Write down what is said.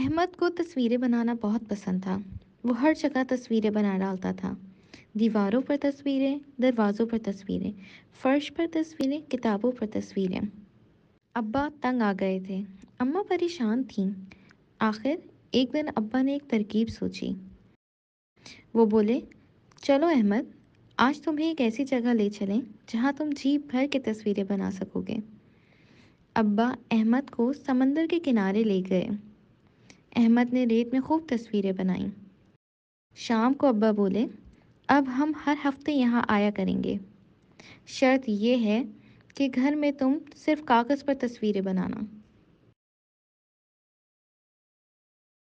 अहमद को तस्वीरें बनाना बहुत पसंद था वो हर जगह तस्वीरें बना डालता था दीवारों पर तस्वीरें दरवाज़ों पर तस्वीरें फ़र्श पर तस्वीरें किताबों पर तस्वीरें अब्बा तंग आ गए थे अम्मा परेशान थीं आखिर एक दिन अब्बा ने एक तरकीब सोची वो बोले चलो अहमद आज तुम्हें एक ऐसी जगह ले चलें जहाँ तुम जी भर के तस्वीरें बना सकोगे अब्बा अहमद को समंदर के किनारे ले गए अहमद ने रेत में खूब तस्वीरें बनाईं शाम को अब्बा बोले अब हम हर हफ्ते यहाँ आया करेंगे शर्त यह है कि घर में तुम सिर्फ कागज़ पर तस्वीरें बनाना